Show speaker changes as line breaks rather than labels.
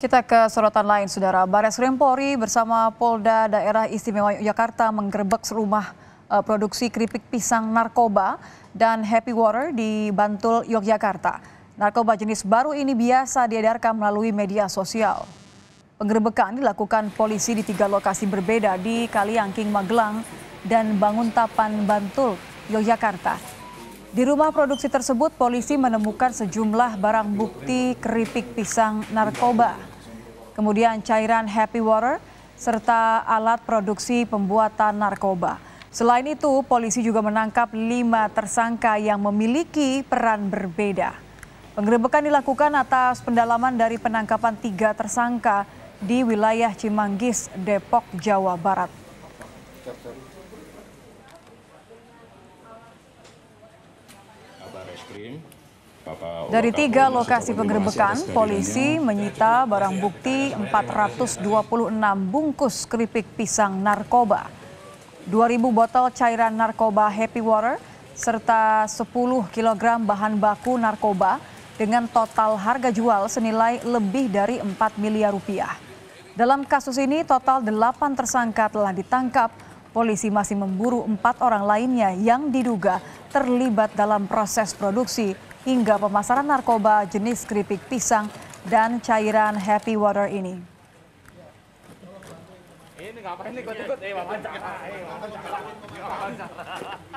Kita ke sorotan lain, Saudara. Bares Krim Polri bersama Polda Daerah Istimewa Yogyakarta menggerebek rumah eh, produksi keripik pisang narkoba dan happy water di Bantul, Yogyakarta. Narkoba jenis baru ini biasa diedarkan melalui media sosial. Penggerebekan dilakukan polisi di tiga lokasi berbeda di Kaliangking, Magelang, dan Banguntapan, Bantul, Yogyakarta. Di rumah produksi tersebut, polisi menemukan sejumlah barang bukti keripik pisang narkoba kemudian cairan happy water, serta alat produksi pembuatan narkoba. Selain itu, polisi juga menangkap lima tersangka yang memiliki peran berbeda. Penggerebekan dilakukan atas pendalaman dari penangkapan tiga tersangka di wilayah Cimanggis, Depok, Jawa Barat. Dari tiga lokasi penggerbekan, polisi ya. menyita barang bukti 426 bungkus keripik pisang narkoba, 2.000 botol cairan narkoba Happy Water, serta 10 kg bahan baku narkoba dengan total harga jual senilai lebih dari 4 miliar rupiah. Dalam kasus ini total 8 tersangka telah ditangkap. Polisi masih memburu empat orang lainnya yang diduga terlibat dalam proses produksi hingga pemasaran narkoba jenis keripik pisang dan cairan happy water ini. Ini ngapain nih ikut-ikut? Eh, wawancara. Eh, wawancara.